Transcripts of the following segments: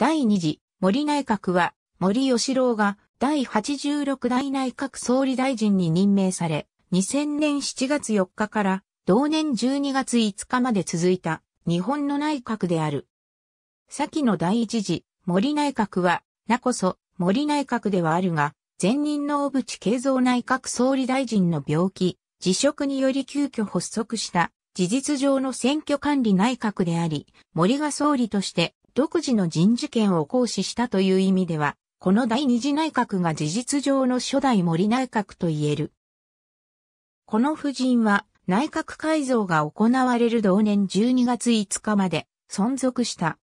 第2次森内閣は森吉郎が第86代内閣総理大臣に任命され、2000年7月4日から同年12月5日まで続いた日本の内閣である。先の第一次森内閣は、なこそ森内閣ではあるが、前任の小渕恵三内閣総理大臣の病気、辞職により急遽発足した事実上の選挙管理内閣であり、森が総理として独自の人事権を行使したという意味では、この第二次内閣が事実上の初代森内閣と言える。この夫人は内閣改造が行われる同年12月5日まで存続した。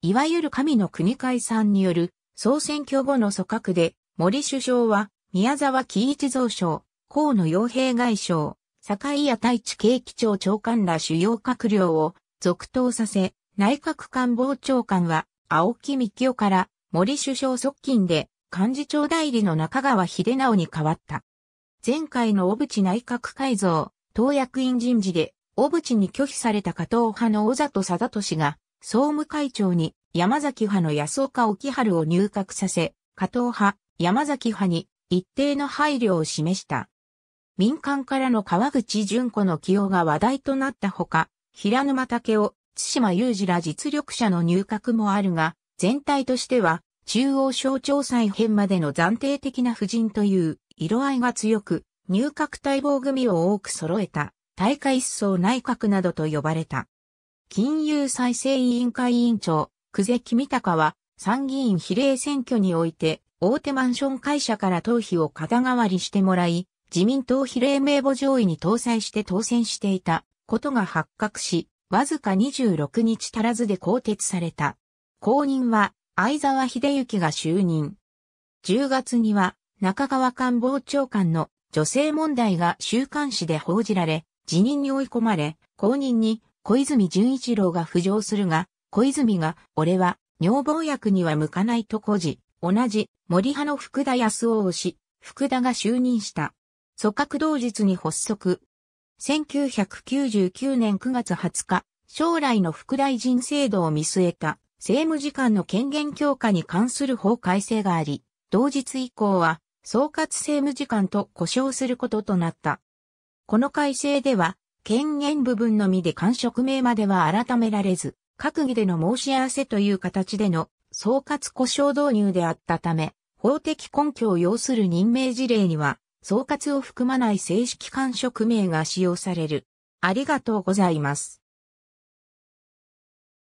いわゆる神の国解散による総選挙後の組閣で森首相は宮沢喜一蔵相、河野洋平外相、坂井谷太一景気庁長官ら主要閣僚を続投させ、内閣官房長官は、青木幹夫から森首相側近で幹事長代理の中川秀直に変わった。前回の小渕内閣改造、党役員人事で、小渕に拒否された加藤派の小里貞俊が、総務会長に山崎派の安岡沖春を入閣させ、加藤派、山崎派に一定の配慮を示した。民間からの川口淳子の起用が話題となったほか、平沼武を津島雄二ら実力者の入閣もあるが、全体としては、中央省庁再編までの暫定的な布陣という色合いが強く、入閣待望組を多く揃えた、大会一層内閣などと呼ばれた。金融再生委員会委員長、久世君高は、参議院比例選挙において、大手マンション会社から投票を肩代わりしてもらい、自民党比例名簿上位に搭載して当選していたことが発覚し、わずか26日足らずで更迭された。後任は、相沢秀幸が就任。10月には、中川官房長官の女性問題が週刊誌で報じられ、辞任に追い込まれ、後任に小泉純一郎が浮上するが、小泉が、俺は、女房役には向かないと孤児。同じ、森派の福田康夫をし、福田が就任した。組閣同日に発足、1999年9月20日、将来の副大臣制度を見据えた政務次官の権限強化に関する法改正があり、同日以降は総括政務次官と呼称することとなった。この改正では、権限部分のみで官職名までは改められず、閣議での申し合わせという形での総括故障導入であったため、法的根拠を要する任命事例には総括を含まない正式官職名が使用される。ありがとうございます。